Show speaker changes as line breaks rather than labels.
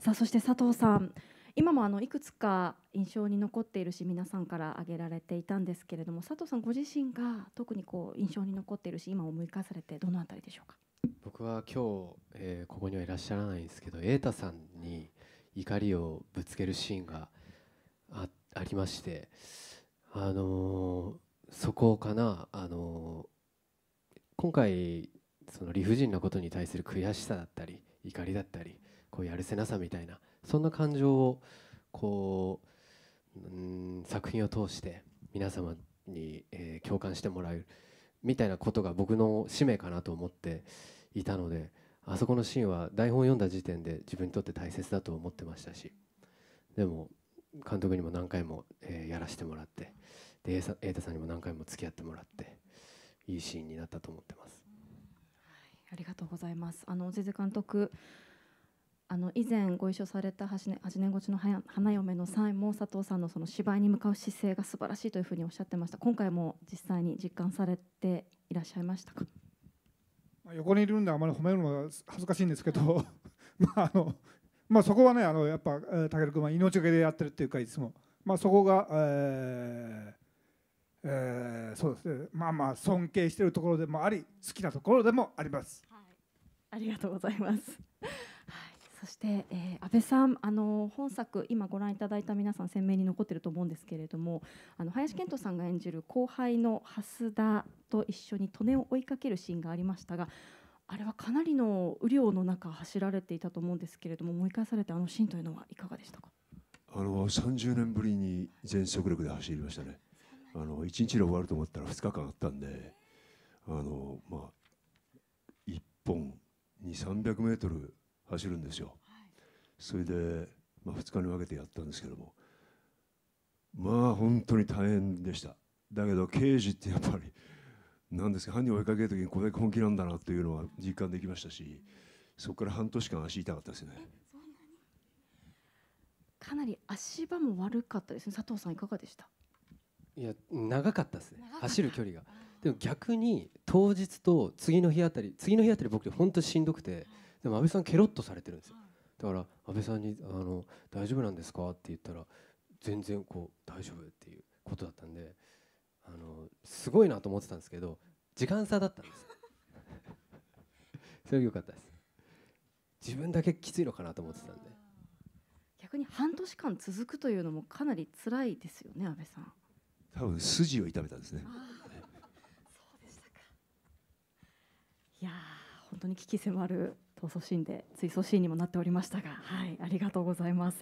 さあそして佐藤さん今もあのいくつか印象に残っているし皆さんから挙げられていたんですけれども佐藤さんご自身が特にこう印象に残っているし今思い返されてどのあたりでしょうか
僕は今日、えー、ここにはいらっしゃらないんですけど瑛太さんに怒りをぶつけるシーンがあありましてあのー、そこかなあのー、今回その理不尽なことに対する悔しさだったり怒りだったりこうやるせなさみたいなそんな感情をこううん作品を通して皆様に、えー、共感してもらえるみたいなことが僕の使命かなと思っていたのであそこのシーンは台本を読んだ時点で自分にとって大切だと思ってましたしでも監督にも何回も、えー、やらせてもらってで瑛太さんにも何回も付き合ってもらっていいシーンになったと思ってます。
はい、ありがとうございますあの小瀬監督の以前ご一緒された8年 ,8 年越しの花嫁の際も佐藤さんのその芝居に向かう姿勢が素晴らしいというふうにおっしゃってました今回も実際に実感されていらっしゃいましたか
横にいるんであまり褒めるのは恥ずかしいんですけど、まああのまあ、そこはねあのやっぱ武君は命がけでやってるっていうかいつも、まあ、そこが、えーえー、そうですねまあまあ尊敬してるところでもあり好きなところでもあります。はい、
ありがとうございますしてえー、安倍さんあの本作今ご覧いただいた皆さん鮮明に残ってると思うんですけれどもあの林遣都さんが演じる後輩の蓮田と一緒に利根を追いかけるシーンがありましたがあれはかなりの雨量の中走られていたと思うんですけれども思い返されてあのシーンというのはいかがでしたか
あの30年ぶりに全速力で走りましたね。あの1日で終わると思ったら2日間あったんであの、まあ、1本2 3 0 0ル走るんですよ。それで、まあ、2日に分けてやったんですけどもまあ本当に大変でしただけど刑事ってやっぱり何ですか犯人を追いかける時にこれだけ本気なんだなっていうのは実感できましたしそこから半年間足痛かったですね
かなり足場も悪かったですね佐藤さんいかがでした
いや長かったですね走る距離がでも逆に当日と次の日あたり次の日あたり僕本当しんどくてでも安倍さんケロッとされてるんですよ、だから安倍さんにあの「大丈夫なんですか?」って言ったら全然こう大丈夫っていうことだったんであのすごいなと思ってたんですけど時間差だったんです それ良かったです自分だけきついのかなと思ってたんで
逆に半年間続くというのもかなり辛いですよね安倍さん
多分筋を痛めたんですねそうでしたか
いや本当に危機迫る闘争シで追走シーンにもなっておりましたが、はい、ありがとうございます。